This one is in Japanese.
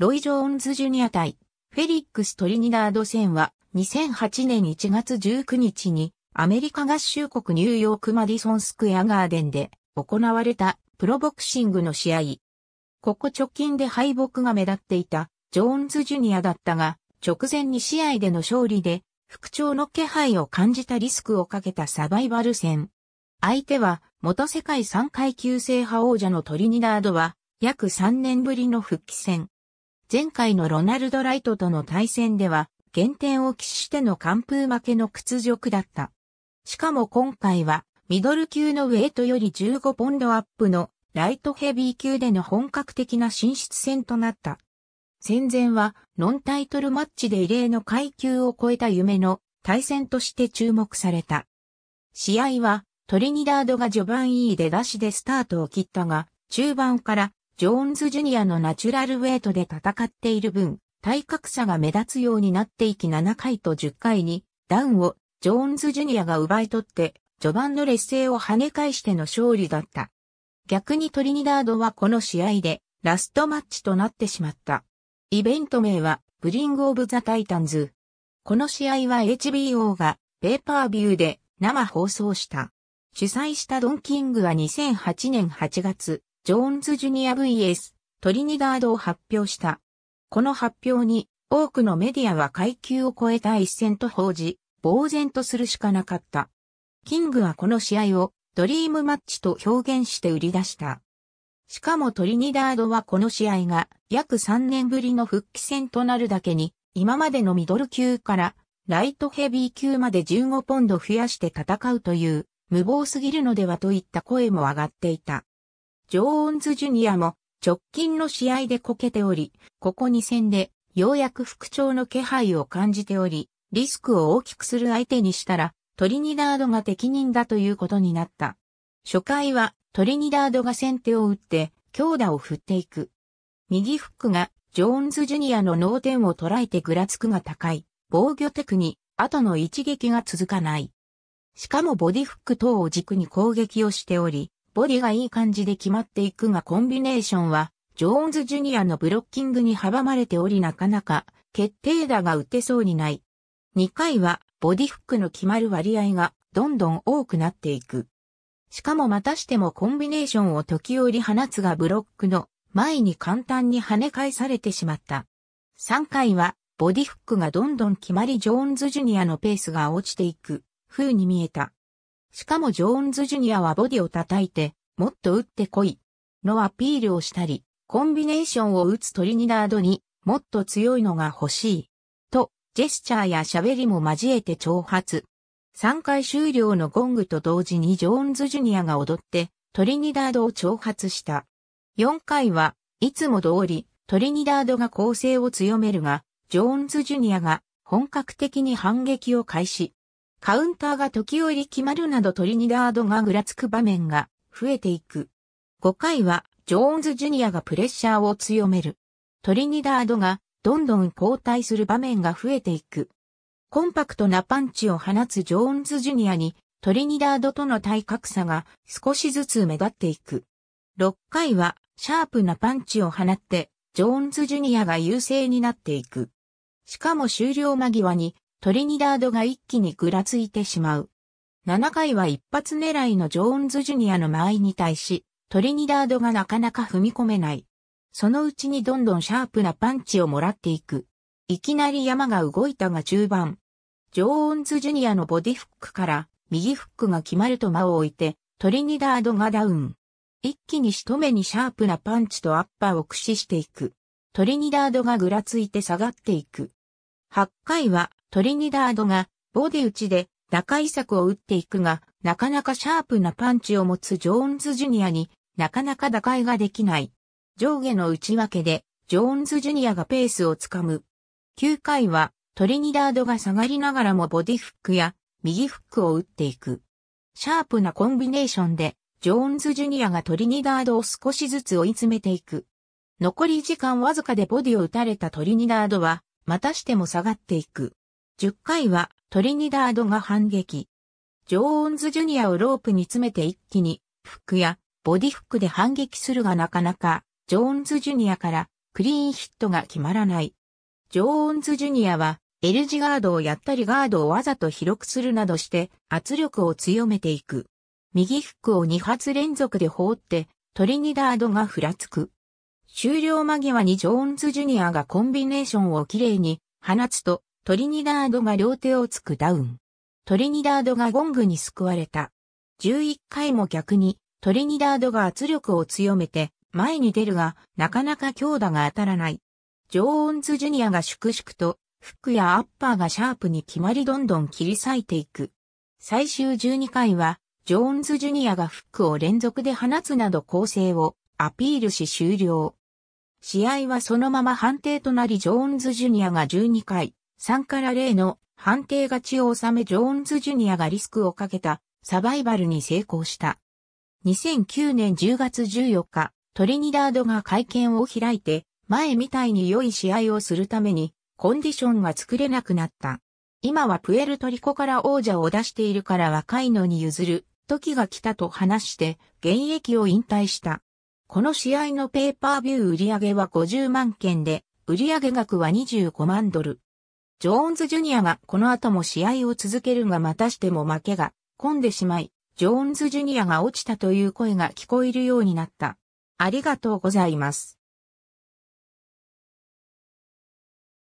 ロイ・ジョーンズ・ジュニア対フェリックス・トリニダード戦は2008年1月19日にアメリカ合衆国ニューヨークマディソンスクエアガーデンで行われたプロボクシングの試合。ここ直近で敗北が目立っていたジョーンズ・ジュニアだったが直前に試合での勝利で復調の気配を感じたリスクをかけたサバイバル戦。相手は元世界3階級制覇王者のトリニダードは約3年ぶりの復帰戦。前回のロナルド・ライトとの対戦では、減点を期しての完封負けの屈辱だった。しかも今回は、ミドル級のウェイトより15ポンドアップのライトヘビー級での本格的な進出戦となった。戦前はノンタイトルマッチで異例の階級を超えた夢の対戦として注目された。試合はトリニダードが序盤 E い出しでスタートを切ったが、中盤からジョーンズジュニアのナチュラルウェイトで戦っている分、体格差が目立つようになっていき7回と10回にダウンをジョーンズジュニアが奪い取って、序盤の劣勢を跳ね返しての勝利だった。逆にトリニダードはこの試合でラストマッチとなってしまった。イベント名はブリング・オブ・ザ・タイタンズ。この試合は HBO がペーパービューで生放送した。主催したドン・キングは2008年8月、ジョーンズ・ジュニア VS トリニダードを発表した。この発表に多くのメディアは階級を超えた一戦と報じ、呆然とするしかなかった。キングはこの試合をドリームマッチと表現して売り出した。しかもトリニダードはこの試合が約3年ぶりの復帰戦となるだけに、今までのミドル級からライトヘビー級まで15ポンド増やして戦うという無謀すぎるのではといった声も上がっていた。ジョーンズジュニアも直近の試合でこけており、ここ2戦でようやく復調の気配を感じており、リスクを大きくする相手にしたら、トリニダードが適任だということになった。初回はトリニダードが先手を打って、強打を振っていく。右フックがジョーンズジュニアの脳天を捉えてぐらつくが高い、防御テクに後の一撃が続かない。しかもボディフック等を軸に攻撃をしており、ボディがいい感じで決まっていくがコンビネーションは、ジョーンズジュニアのブロッキングに阻まれておりなかなか決定打が打てそうにない。2回はボディフックの決まる割合がどんどん多くなっていく。しかもまたしてもコンビネーションを時折放つがブロックの前に簡単に跳ね返されてしまった。3回はボディフックがどんどん決まりジョーンズジュニアのペースが落ちていく風に見えた。しかもジョーンズジュニアはボディを叩いて、もっと打ってこい、のアピールをしたり、コンビネーションを打つトリニダードに、もっと強いのが欲しい。と、ジェスチャーや喋りも交えて挑発。3回終了のゴングと同時にジョーンズジュニアが踊って、トリニダードを挑発した。4回はいつも通り、トリニダードが攻勢を強めるが、ジョーンズジュニアが本格的に反撃を開始。カウンターが時折決まるなどトリニダードがぐらつく場面が増えていく。5回はジョーンズジュニアがプレッシャーを強める。トリニダードがどんどん交代する場面が増えていく。コンパクトなパンチを放つジョーンズジュニアにトリニダードとの体格差が少しずつ目立っていく。6回はシャープなパンチを放ってジョーンズジュニアが優勢になっていく。しかも終了間際にトリニダードが一気にぐらついてしまう。7回は一発狙いのジョーンズジュニアの間合いに対し、トリニダードがなかなか踏み込めない。そのうちにどんどんシャープなパンチをもらっていく。いきなり山が動いたが中盤。ジョーンズジュニアのボディフックから右フックが決まると間を置いて、トリニダードがダウン。一気に仕留めにシャープなパンチとアッパーを駆使していく。トリニダードがぐらついて下がっていく。8回はトリニダードがボディ打ちで打開策を打っていくが、なかなかシャープなパンチを持つジョーンズジュニアになかなか打開ができない。上下の内訳でジョーンズジュニアがペースをつかむ。9回はトリニダードが下がりながらもボディフックや右フックを打っていく。シャープなコンビネーションでジョーンズジュニアがトリニダードを少しずつ追い詰めていく。残り時間わずかでボディを打たれたトリニダードは、またしても下がっていく。10回はトリニダードが反撃。ジョーンズジュニアをロープに詰めて一気に、フックやボディフックで反撃するがなかなか、ジョーンズジュニアからクリーンヒットが決まらない。ジョーンズジュニアは L 字ガードをやったりガードをわざと広くするなどして圧力を強めていく。右フックを2発連続で放って、トリニダードがふらつく。終了間際にジョーンズジュニアがコンビネーションをきれいに放つと、トリニダードが両手をつくダウン。トリニダードがゴングに救われた。11回も逆に、トリニダードが圧力を強めて、前に出るが、なかなか強打が当たらない。ジョー・ンズ・ジュニアが粛々と、フックやアッパーがシャープに決まりどんどん切り裂いていく。最終12回は、ジョーンズ・ジュニアがフックを連続で放つなど構成をアピールし終了。試合はそのまま判定となりジョーンズ・ジュニアが12回、3から0の判定勝ちを収めジョーンズジュニアがリスクをかけたサバイバルに成功した。2009年10月14日、トリニダードが会見を開いて、前みたいに良い試合をするために、コンディションが作れなくなった。今はプエルトリコから王者を出しているから若いのに譲る、時が来たと話して、現役を引退した。この試合のペーパービュー売上は50万件で、売上額は25万ドル。ジョーンズジュニアがこの後も試合を続けるがまたしても負けが混んでしまい、ジョーンズジュニアが落ちたという声が聞こえるようになった。ありがとうございます。